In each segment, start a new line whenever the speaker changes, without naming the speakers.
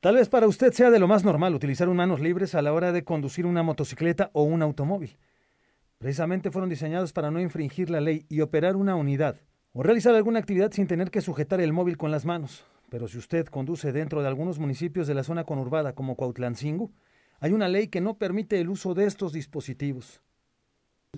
Tal vez para usted sea de lo más normal utilizar manos libres a la hora de conducir una motocicleta o un automóvil. Precisamente fueron diseñados para no infringir la ley y operar una unidad o realizar alguna actividad sin tener que sujetar el móvil con las manos. Pero si usted conduce dentro de algunos municipios de la zona conurbada como Cuautlancingo, hay una ley que no permite el uso de estos
dispositivos.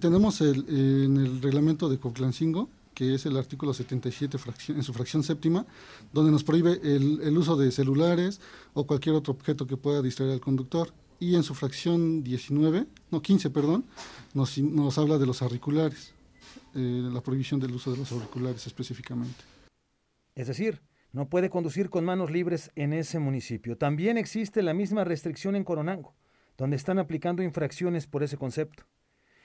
Tenemos en el reglamento de Cuautlancingo que es el artículo 77 fracción, en su fracción séptima, donde nos prohíbe el, uso de celulares o cualquier otro objeto que pueda distraer al conductor. Y en su fracción 19, no 15, perdón, nos, nos habla de los auriculares, eh, la prohibición del uso de los auriculares específicamente.
Es decir, no puede conducir con manos libres en ese municipio. También existe la misma restricción en Coronango, donde están aplicando infracciones por ese concepto.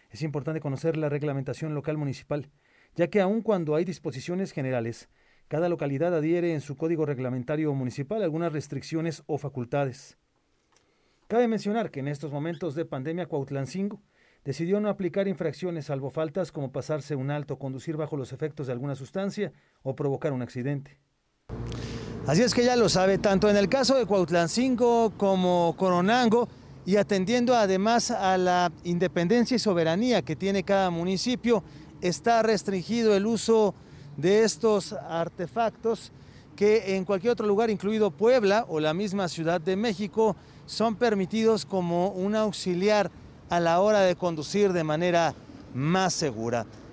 Es importante conocer la reglamentación local municipal ya que aun cuando hay disposiciones generales, cada localidad adhiere en su código reglamentario municipal algunas restricciones o facultades. Cabe mencionar que en estos momentos de pandemia Cuautlancingo decidió no aplicar infracciones salvo faltas como pasarse un alto, conducir bajo los efectos de alguna sustancia o provocar un accidente. Así es que ya lo sabe, tanto en el caso de Cuautlancingo como Coronango, y atendiendo además a la independencia y soberanía que tiene cada municipio, está restringido el uso de estos artefactos que en cualquier otro lugar, incluido Puebla o la misma Ciudad de México, son permitidos como un auxiliar a la hora de conducir de manera más segura.